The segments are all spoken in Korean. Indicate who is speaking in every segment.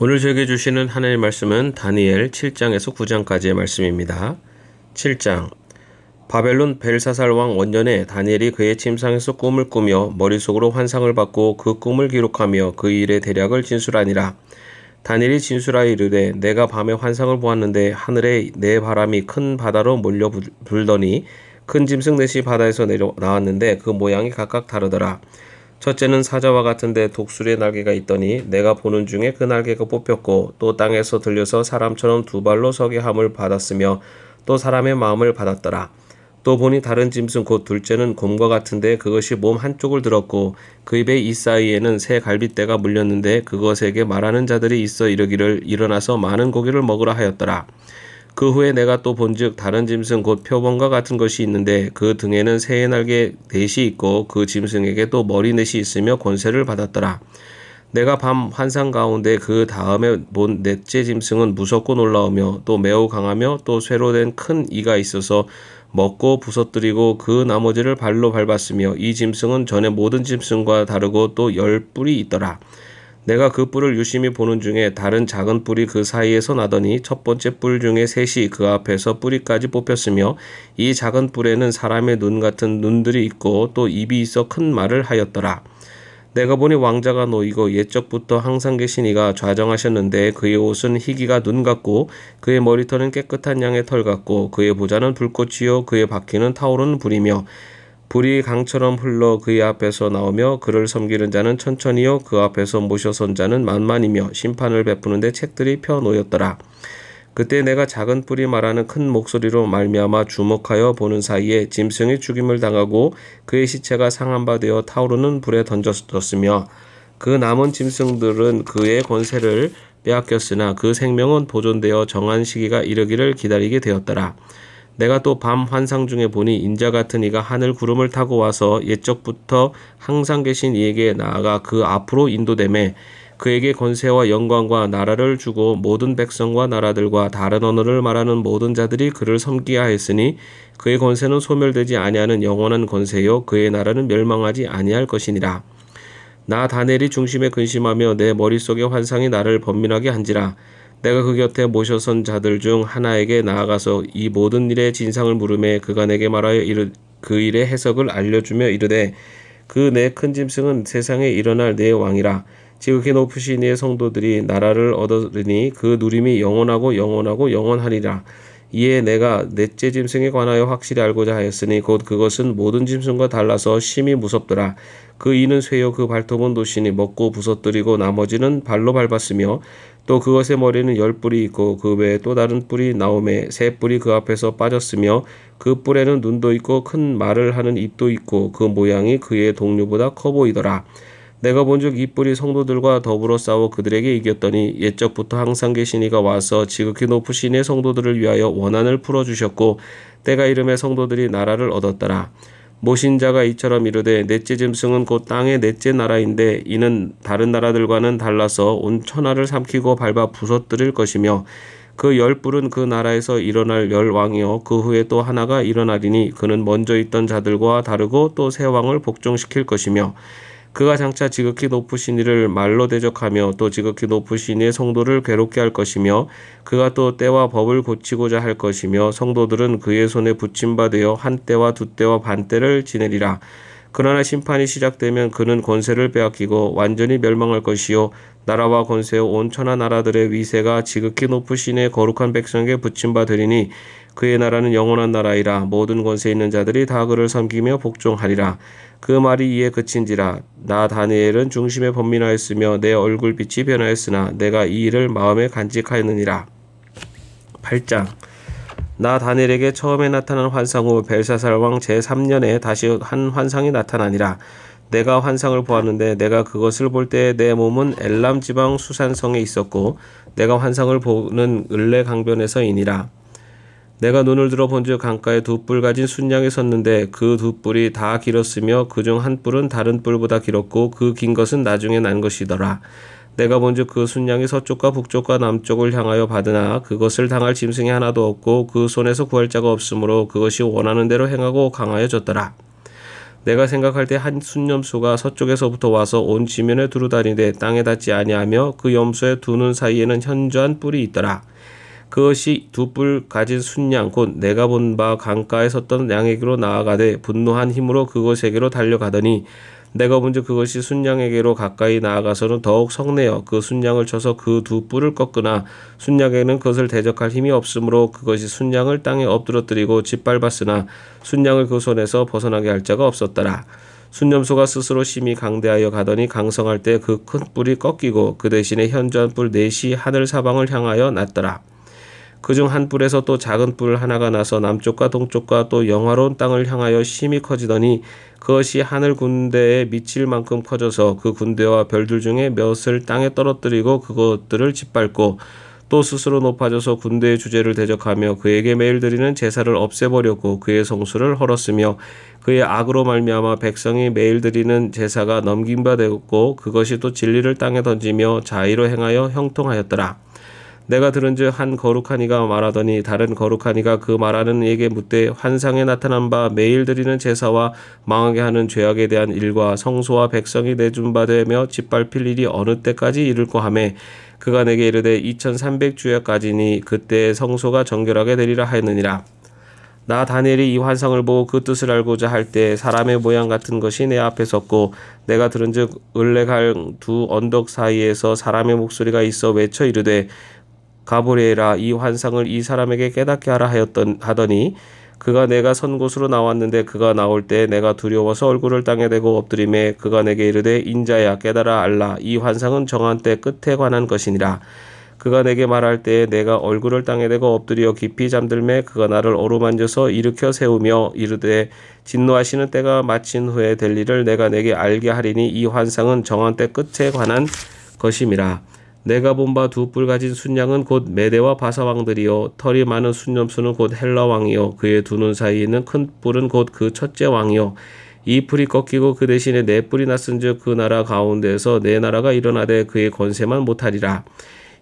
Speaker 1: 오늘 저에게 주시는 하나님의 말씀은 다니엘 7장에서 9장까지의 말씀입니다. 7장 바벨론 벨사살 왕 원년에 다니엘이 그의 침상에서 꿈을 꾸며 머릿속으로 환상을 받고 그 꿈을 기록하며 그 일의 대략을 진술하니라. 다니엘이 진술하여 이르되 내가 밤에 환상을 보았는데 하늘에 내 바람이 큰 바다로 몰려 불더니 큰 짐승 넷이 바다에서 내려 나왔는데 그 모양이 각각 다르더라. 첫째는 사자와 같은데 독수리의 날개가 있더니 내가 보는 중에 그 날개가 뽑혔고 또 땅에서 들려서 사람처럼 두 발로 서게 함을 받았으며 또 사람의 마음을 받았더라. 또 보니 다른 짐승 곧 둘째는 곰과 같은데 그것이 몸 한쪽을 들었고 그 입에 이 사이에는 새 갈빗대가 물렸는데 그것에게 말하는 자들이 있어 이르기를 일어나서 많은 고기를 먹으라 하였더라. 그 후에 내가 또 본즉 다른 짐승 곧 표범과 같은 것이 있는데 그 등에는 새의 날개 넷이 있고 그 짐승에게 또 머리넷이 있으며 권세를 받았더라. 내가 밤 환상 가운데 그 다음에 본 넷째 짐승은 무섭고 놀라우며 또 매우 강하며 또 쇠로 된 큰 이가 있어서 먹고 부서뜨리고 그 나머지를 발로 밟았으며 이 짐승은 전에 모든 짐승과 다르고 또 열 뿔이 있더라. 내가 그 뿔을 유심히 보는 중에 다른 작은 뿔이 그 사이에서 나더니 첫 번째 뿔 중에 셋이 그 앞에서 뿌리까지 뽑혔으며 이 작은 뿔에는 사람의 눈 같은 눈들이 있고 또 입이 있어 큰 말을 하였더라. 내가 보니 왕자가 놓이고 옛적부터 항상 계신 이가 좌정하셨는데 그의 옷은 희기가 눈 같고 그의 머리털은 깨끗한 양의 털 같고 그의 보좌는 불꽃이요 그의 바퀴는 타오르는 불이며 불이 강처럼 흘러 그의 앞에서 나오며 그를 섬기는 자는 천천히요 그 앞에서 모셔선 자는 만만이며 심판을 베푸는데 책들이 펴 놓였더라. 그때 내가 작은 뿔이 말하는 큰 목소리로 말미암아 주목하여 보는 사이에 짐승이 죽임을 당하고 그의 시체가 상한 바 되어 타오르는 불에 던졌으며 그 남은 짐승들은 그의 권세를 빼앗겼으나 그 생명은 보존되어 정한 시기가 이르기를 기다리게 되었더라. 내가 또 밤 환상 중에 보니 인자 같은 이가 하늘 구름을 타고 와서 옛적부터 항상 계신 이에게 나아가 그 앞으로 인도됨에 그에게 권세와 영광과 나라를 주고 모든 백성과 나라들과 다른 언어를 말하는 모든 자들이 그를 섬기야 했으니 그의 권세는 소멸되지 아니하는 영원한 권세요 그의 나라는 멸망하지 아니할 것이니라. 나 다니엘이 중심에 근심하며 내 머릿속의 환상이 나를 번민하게 한지라 내가 그 곁에 모셔선 자들 중 하나에게 나아가서 이 모든 일의 진상을 물음에 그가 내게 말하여 이르, 그 일의 해석을 알려주며 이르되 그 내 큰 짐승은 세상에 일어날 내 왕이라 지극히 높으신 이의 성도들이 나라를 얻으리니 그 누림이 영원하고 영원하고 영원하리라 이에 내가 넷째 짐승에 관하여 확실히 알고자 하였으니 곧 그것은 모든 짐승과 달라서 심히 무섭더라. 그 이는 쇠요 그 발톱은 도시니 먹고 부서뜨리고 나머지는 발로 밟았으며 또 그것의 머리는 열 뿔이 있고 그 외에 또 다른 뿔이 나오매 세 뿔이 그 앞에서 빠졌으며 그 뿔에는 눈도 있고 큰 말을 하는 입도 있고 그 모양이 그의 동료보다 커 보이더라. 내가 본즉 이 뿔이 성도들과 더불어 싸워 그들에게 이겼더니 옛적부터 항상 계신 그 이가 와서 지극히 높으신 이의 성도들을 위하여 원한을 풀어주셨고 때가 이름에 성도들이 나라를 얻었더라. 모신 자가 이처럼 이르되 넷째 짐승은 곧 땅의 넷째 나라인데 이는 다른 나라들과는 달라서 온 천하를 삼키고 밟아 부서뜨릴 것이며 그열 뿔은 그 나라에서 일어날 열 왕이요 그 후에 또 하나가 일어나리니 그는 먼저 있던 자들과 다르고 또 새 왕을 복종시킬 것이며 그가 장차 지극히 높으신 이를 말로 대적하며 또 지극히 높으신 이의 성도를 괴롭게 할 것이며 그가 또 때와 법을 고치고자 할 것이며 성도들은 그의 손에 붙임바 되어 한 때와 두 때와 반 때를 지내리라. 그러나 심판이 시작되면 그는 권세를 빼앗기고 완전히 멸망할 것이요 나라와 권세와 온 천하 나라들의 위세가 지극히 높으신의 거룩한 백성에게 붙임 바 되리니 그의 나라는 영원한 나라이라 모든 권세 있는 자들이 다 그를 섬기며 복종하리라 그 말이 이에 그친지라 나 다니엘은 중심에 범민하였으며 내 얼굴빛이 변하였으나 내가 이 일을 마음에 간직하였느니라 8장 나 다니엘에게 처음에 나타난 환상 후 벨사살 왕 제3년에 다시 한 환상이 나타나니라. 내가 환상을 보았는데 내가 그것을 볼 때 내 몸은 엘람 지방 수산성에 있었고 내가 환상을 보는 을레 강변에서이니라. 내가 눈을 들어 본즉 강가에 두 뿔 가진 순양이 섰는데 그 두 뿔이 다 길었으며 그 중 한 뿔은 다른 뿔보다 길었고 그 긴 것은 나중에 난 것이더라. 내가 본즉 그 순양이 서쪽과 북쪽과 남쪽을 향하여 받으나 그것을 당할 짐승이 하나도 없고 그 손에서 구할 자가 없으므로 그것이 원하는 대로 행하고 강하여졌더라. 내가 생각할 때 한 순염소가 서쪽에서부터 와서 온 지면에 두루 다니되 땅에 닿지 아니하며 그 염소의 두눈 사이에는 현저한 뿔이 있더라. 그것이 두 뿔 가진 순양 곧 내가 본 바 강가에 섰던 양에게로 나아가되 분노한 힘으로 그것에게로 달려가더니 내가 먼저 그것이 순양에게로 가까이 나아가서는 더욱 성내어 그 순양을 쳐서 그 두 뿔을 꺾거나 순양에는 게 그것을 대적할 힘이 없으므로 그것이 순양을 땅에 엎드러뜨리고 짓밟았으나 순양을 그 손에서 벗어나게 할 자가 없었더라. 순념소가 스스로 심히 강대하여 가더니 강성할 때 그 큰 뿔이 꺾이고 그 대신에 현저한 뿔 넷이 하늘 사방을 향하여 났더라. 그중 한 뿔에서 또 작은 뿔 하나가 나서 남쪽과 동쪽과 또 영화로운 땅을 향하여 심히 커지더니 그것이 하늘 군대에 미칠 만큼 커져서 그 군대와 별들 중에 몇을 땅에 떨어뜨리고 그것들을 짓밟고 또 스스로 높아져서 군대의 주제를 대적하며 그에게 매일 드리는 제사를 없애버렸고 그의 성수를 헐었으며 그의 악으로 말미암아 백성이 매일 드리는 제사가 넘긴 바 되었고 그것이 또 진리를 땅에 던지며 자의로 행하여 형통하였더라. 내가 들은즉 한 거룩한 이가 말하더니 다른 거룩한 이가 그 말하는 이에게 묻되 환상에 나타난 바 매일 드리는 제사와 망하게 하는 죄악에 대한 일과 성소와 백성이 내준 바 되며 짓밟힐 일이 어느 때까지 이를꼬 하매 그가 내게 이르되 2300주야까지니 그때 성소가 정결하게 되리라 하였느니라 나 다니엘이 이 환상을 보고 그 뜻을 알고자 할 때 사람의 모양 같은 것이 내 앞에 섰고 내가 들은즉 을레갈 두 언덕 사이에서 사람의 목소리가 있어 외쳐 이르되 가브리엘아 이 환상을 이 사람에게 깨닫게 하라 하였던 하더니 그가 내가 선 곳으로 나왔는데 그가 나올 때 내가 두려워서 얼굴을 땅에 대고 엎드림에 그가 내게 이르되 인자야 깨달아 알라 이 환상은 정한 때 끝에 관한 것이니라 그가 내게 말할 때에 내가 얼굴을 땅에 대고 엎드려 깊이 잠들매 그가 나를 어루만져서 일으켜 세우며 이르되 진노하시는 때가 마친 후에 될 일을 내가 내게 알게 하리니 이 환상은 정한 때 끝에 관한 것임이라. 내가 본 바 두 뿔 가진 순양은 곧 메대와 바사왕들이요 털이 많은 순염수는곧 헬라왕이요 그의 두 눈 사이에 있는 큰 뿔은 곧 그 첫째 왕이요 이 뿔이 꺾이고 그 대신에 네 뿔이 났은즉 그 나라 가운데서네 나라가 일어나되 그의 권세만 못하리라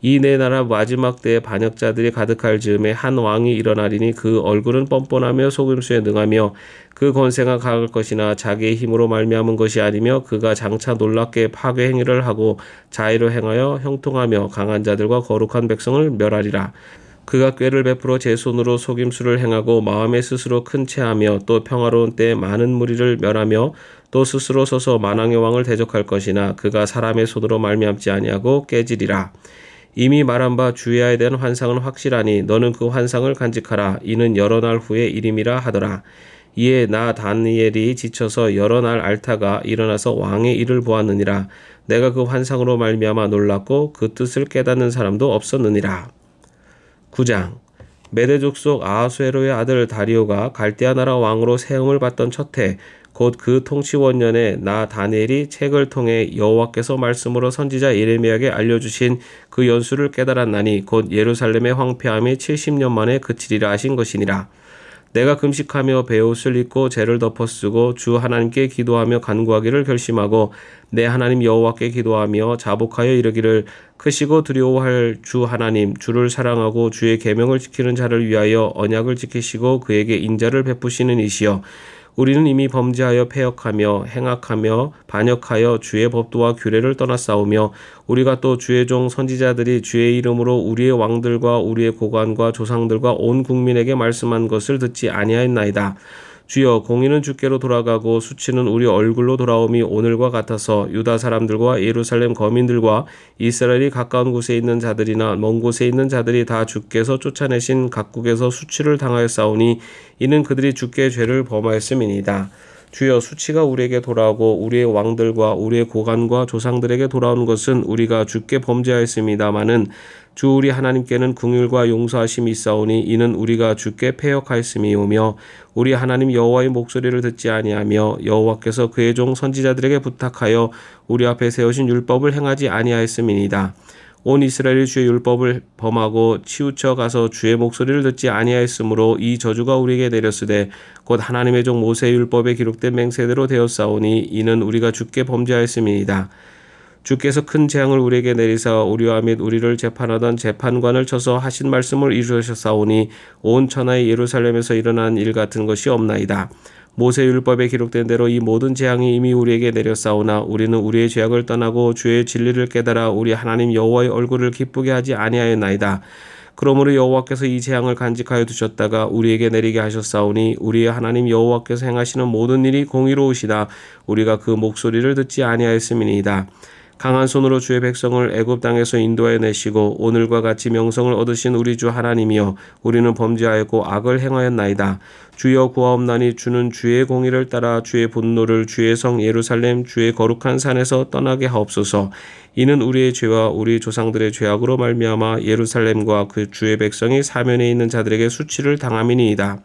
Speaker 1: 이내 나라 마지막 때에 반역자들이 가득할 즈음에 한 왕이 일어나리니 그 얼굴은 뻔뻔하며 속임수에 능하며 그 권세가 강할 것이나 자기의 힘으로 말미암은 것이 아니며 그가 장차 놀랍게 파괴 행위를 하고 자의로 행하여 형통하며 강한 자들과 거룩한 백성을 멸하리라. 그가 꾀를 베풀어 제 손으로 속임수를 행하고 마음에 스스로 큰 채하며 또 평화로운 때에 많은 무리를 멸하며 또 스스로 서서 만왕의 왕을 대적할 것이나 그가 사람의 손으로 말미암지 아니하고 깨지리라. 이미 말한 바 주야에 대한 환상은 확실하니 너는 그 환상을 간직하라. 이는 여러 날 후의 일임이라 하더라. 이에 나 다니엘이 지쳐서 여러 날 알타가 일어나서 왕의 일을 보았느니라. 내가 그 환상으로 말미암아 놀랐고 그 뜻을 깨닫는 사람도 없었느니라. 9장 메대족 속 아하수에로의 아들 다리오가 갈대아 나라 왕으로 세움을 받던 첫해 곧 그 통치 원년에 나 다니엘이 책을 통해 여호와께서 말씀으로 선지자 예레미야에게 알려주신 그 연수를 깨달았나니 곧 예루살렘의 황폐함이 70년 만에 그치리라 하신 것이니라. 내가 금식하며 배옷을 입고 죄를 덮어 쓰고 주 하나님께 기도하며 간구하기를 결심하고 내 하나님 여호와께 기도하며 자복하여 이르기를 크시고 두려워할 주 하나님 주를 사랑하고 주의 계명을 지키는 자를 위하여 언약을 지키시고 그에게 인자를 베푸시는 이시여 우리는 이미 범죄하여 폐역하며 행악하며 반역하여 주의 법도와 규례를 떠나 싸우며 우리가 또 주의 종 선지자들이 주의 이름으로 우리의 왕들과 우리의 고관과 조상들과 온 국민에게 말씀한 것을 듣지 아니하였나이다. 주여 공의는 주께로 돌아가고 수치는 우리 얼굴로 돌아옴이 오늘과 같아서 유다 사람들과 예루살렘 거민들과 이스라엘이 가까운 곳에 있는 자들이나 먼 곳에 있는 자들이 다 주께서 쫓아내신 각국에서 수치를 당하여싸우니 이는 그들이 주께 죄를 범하였음이니이다. 주여 수치가 우리에게 돌아오고 우리의 왕들과 우리의 고관과 조상들에게 돌아온 것은 우리가 주께 범죄하였습니다마는 주 우리 하나님께는 긍율과 용서하심이 있사오니 이는 우리가 주께 폐역하였음이오며 우리 하나님 여호와의 목소리를 듣지 아니하며 여호와께서 그의 종 선지자들에게 부탁하여 우리 앞에 세우신 율법을 행하지 아니하였음이니이다. 온 이스라엘이 주의 율법을 범하고 치우쳐 가서 주의 목소리를 듣지 아니하였으므로 이 저주가 우리에게 내렸으되 곧 하나님의 종모세 율법에 기록된 맹세대로 되었사오니 이는 우리가 주께 범죄하였음이니이다. 주께서 큰 재앙을 우리에게 내리사 우리와 및 우리를 재판하던 재판관을 쳐서 하신 말씀을 이루셨사오니 온 천하의 예루살렘에서 일어난 일 같은 것이 없나이다. 모세 율법에 기록된 대로 이 모든 재앙이 이미 우리에게 내렸사오나 우리는 우리의 죄악을 떠나고 주의 진리를 깨달아 우리 하나님 여호와의 얼굴을 기쁘게 하지 아니하였나이다. 그러므로 여호와께서 이 재앙을 간직하여 두셨다가 우리에게 내리게 하셨사오니 우리의 하나님 여호와께서 행하시는 모든 일이 공의로우시다. 우리가 그 목소리를 듣지 아니하였음이니이다. 강한 손으로 주의 백성을 애굽 땅에서 인도해 내시고 오늘과 같이 명성을 얻으신 우리 주 하나님이여 우리는 범죄하였고 악을 행하였나이다. 주여 구하옵나니 주는 주의 공의를 따라 주의 분노를 주의 성 예루살렘 주의 거룩한 산에서 떠나게 하옵소서. 이는 우리의 죄와 우리 조상들의 죄악으로 말미암아 예루살렘과 그 주의 백성이 사면에 있는 자들에게 수치를 당함이니이다.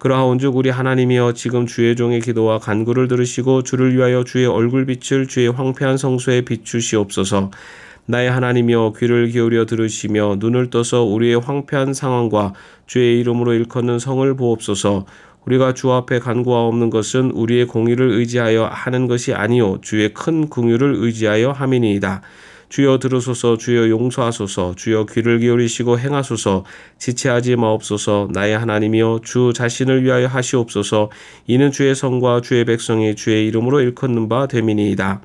Speaker 1: 그러하온즉 우리 하나님이여 지금 주의 종의 기도와 간구를 들으시고 주를 위하여 주의 얼굴빛을 주의 황폐한 성소에 비추시옵소서. 나의 하나님이여 귀를 기울여 들으시며 눈을 떠서 우리의 황폐한 상황과 주의 이름으로 일컫는 성을 보옵소서. 우리가 주 앞에 간구하옵는 것은 우리의 공의를 의지하여 하는 것이 아니요 주의 큰 궁유를 의지하여 함이니이다. 주여 들으소서 주여 용서하소서 주여 귀를 기울이시고 행하소서 지체하지 마옵소서 나의 하나님이여 주 자신을 위하여 하시옵소서 이는 주의 성과 주의 백성이 주의 이름으로 일컫는 바 되민이이다.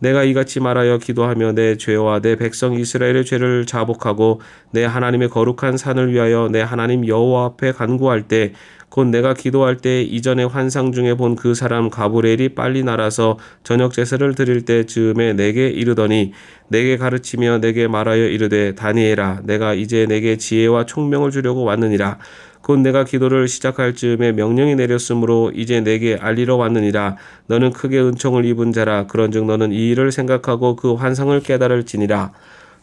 Speaker 1: 내가 이같이 말하여 기도하며 내 죄와 내 백성 이스라엘의 죄를 자복하고 내 하나님의 거룩한 산을 위하여 내 하나님 여호와 앞에 간구할 때 곧 내가 기도할 때 이전에 환상 중에 본 그 사람 가브레엘이 빨리 날아서 저녁 제사를 드릴 때 즈음에 내게 이르더니 내게 가르치며 내게 말하여 이르되 다니엘아 내가 이제 내게 지혜와 총명을 주려고 왔느니라 곧 내가 기도를 시작할 즈음에 명령이 내렸으므로 이제 내게 알리러 왔느니라. 너는 크게 은총을 입은 자라. 그런즉 너는 이 일을 생각하고 그 환상을 깨달을지니라.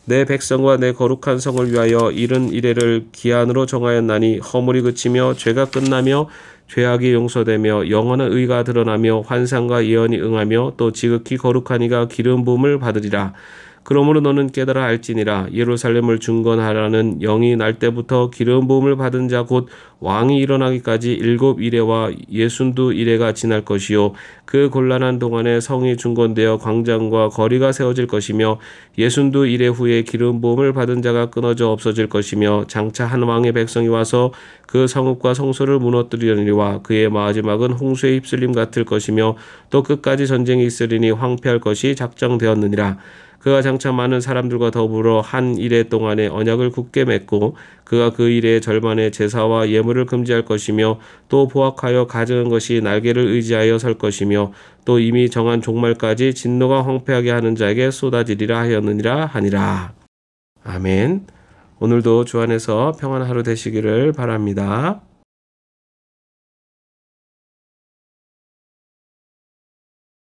Speaker 1: 내 백성과 내 거룩한 성을 위하여 이른 이래를 기한으로 정하였나니 허물이 그치며 죄가 끝나며 죄악이 용서되며 영원한 의가 드러나며 환상과 예언이 응하며 또 지극히 거룩한 이가 기름 부음을 받으리라. 그러므로 너는 깨달아 알지니라 예루살렘을 증건하라는 영이 날 때부터 기름 부음을 받은 자 곧 왕이 일어나기까지 일곱 이래와 예순두 이래가 지날 것이요 그 곤란한 동안에 성이 중건되어 광장과 거리가 세워질 것이며 예순두 이래 후에 기름 부음을 받은 자가 끊어져 없어질 것이며 장차 한 왕의 백성이 와서 그 성읍과 성소를 무너뜨리려니와 그의 마지막은 홍수의 휩쓸림 같을 것이며 또 끝까지 전쟁이 있으리니 황폐할 것이 작정되었느니라 그가 장차 많은 사람들과 더불어 한일의 동안에 언약을 굳게 맺고 그가 그 일의 절반의 제사와 예물을 금지할 것이며 또 보악하여 가증한 것이 날개를 의지하여 설 것이며 또 이미 정한 종말까지 진노가 황폐하게 하는 자에게 쏟아지리라 하였느니라 하니라. 아멘. 오늘도 주 안에서 평안한 하루 되시기를 바랍니다.